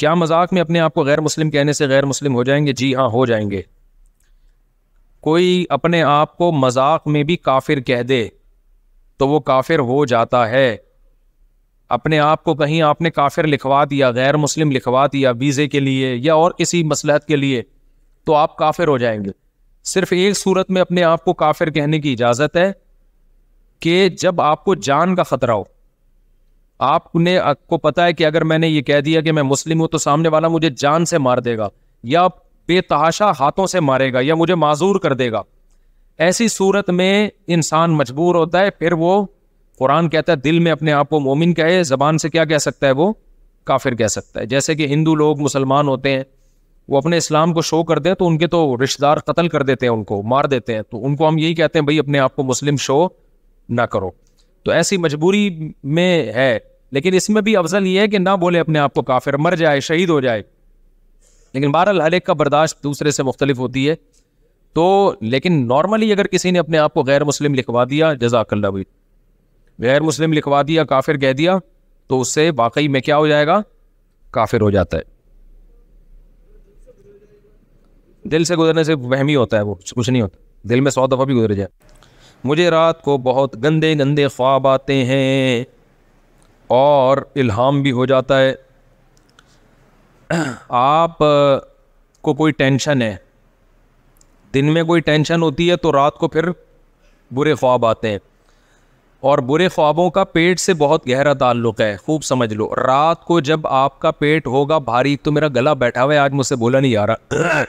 क्या मजाक में अपने आप को गैर मुस्लिम कहने से गैर मुस्लिम हो जाएंगे जी हाँ हो जाएंगे कोई अपने आप को मजाक में भी काफिर कह दे तो वो काफिर हो जाता है अपने आप को कहीं आपने काफिर लिखवा दिया गैर मुस्लिम लिखवा दिया वीज़े के लिए या और किसी मसलहत के लिए तो आप काफिर हो जाएंगे सिर्फ एक सूरत में अपने आप को काफिर कहने की इजाज़त है कि जब आपको जान का ख़तरा हो आपने आपको पता है कि अगर मैंने ये कह दिया कि मैं मुस्लिम हूं तो सामने वाला मुझे जान से मार देगा या बेतहाशा हाथों से मारेगा या मुझे माजूर कर देगा ऐसी सूरत में इंसान मजबूर होता है फिर वो कुरान कहता है दिल में अपने आप को मोमिन कहे ज़बान से क्या कह सकता है वो काफिर कह सकता है जैसे कि हिंदू लोग मुसलमान होते हैं वो अपने इस्लाम को शो कर दे तो उनके तो रिश्तेदार कत्ल कर देते हैं उनको मार देते हैं तो उनको हम यही कहते हैं भाई अपने आप को मुस्लिम शो ना करो तो ऐसी मजबूरी में है लेकिन इसमें भी अफजल ये है कि ना बोले अपने आप को काफिर मर जाए शहीद हो जाए लेकिन बहरहाल हर एक का बर्दाश्त दूसरे से मुख्तलिफ होती है तो लेकिन नॉर्मली अगर किसी ने अपने आप को गैर मुस्लिम लिखवा दिया जजाकल्ला भी गैर मुस्लिम लिखवा दिया काफिर कह दिया तो उससे वाकई में क्या हो जाएगा काफिर हो जाता है दिल से गुजरने से वहमी होता है वो कुछ नहीं होता दिल में सौ दफ़ा भी गुजर जाए मुझे रात को बहुत गंदे गंदे ख्वाब आते हैं और इल्हाम भी हो जाता है आप को कोई टेंशन है दिन में कोई टेंशन होती है तो रात को फिर बुरे ख्वाब आते हैं और बुरे ख्वाबों का पेट से बहुत गहरा ताल्लुक है खूब समझ लो रात को जब आपका पेट होगा भारी तो मेरा गला बैठा हुआ है आज मुझसे बोला नहीं आ रहा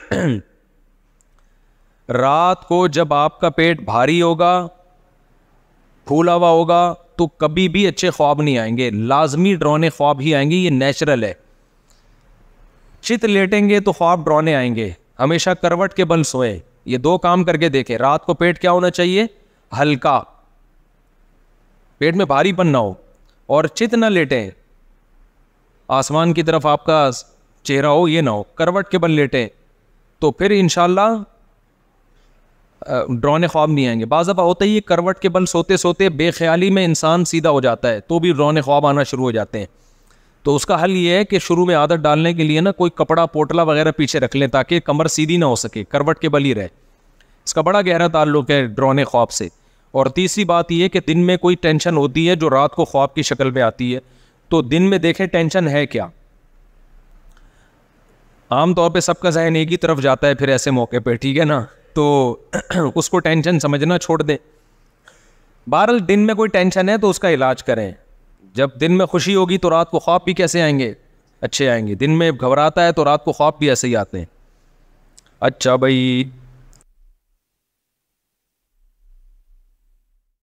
रात को जब आपका पेट भारी होगा फूला हुआ होगा तो कभी भी अच्छे ख्वाब नहीं आएंगे लाजमी ड्रोने ख्वाब ही आएंगे ये नेचुरल है चित लेटेंगे तो ख्वाब ड्रोने आएंगे हमेशा करवट के बल सोए ये दो काम करके देखें रात को पेट क्या होना चाहिए हल्का पेट में भारीपन ना हो और चित ना लेटे आसमान की तरफ आपका चेहरा हो ये ना हो करवट के बल लेटे तो फिर इनशाला ड्रोने ख्वाब नहीं आएंगे बाज़ा होता ही करवट के बल सोते सोते बेख्याली में इंसान सीधा हो जाता है तो भी ड्रोने ख्वाब आना शुरू हो जाते हैं तो उसका हल ये है कि शुरू में आदत डालने के लिए ना कोई कपड़ा पोटला वगैरह पीछे रख लें ताकि कमर सीधी ना हो सके करवट के बल ही रहे इसका बड़ा गहरा ताल्लुक है ड्रोने ख्वाब से और तीसरी बात यह कि दिन में कोई टेंशन होती है जो रात को ख्वाब की शक्ल में आती है तो दिन में देखें टेंशन है क्या आमतौर पर सबका जहन एक ही तरफ जाता है फिर ऐसे मौके पर ठीक है ना तो उसको टेंशन समझना छोड़ दें बहरल दिन में कोई टेंशन है तो उसका इलाज करें जब दिन में खुशी होगी तो रात को ख्वाब भी कैसे आएंगे अच्छे आएंगे दिन में घबराता है तो रात को ख्वाब भी ऐसे ही आते हैं अच्छा भाई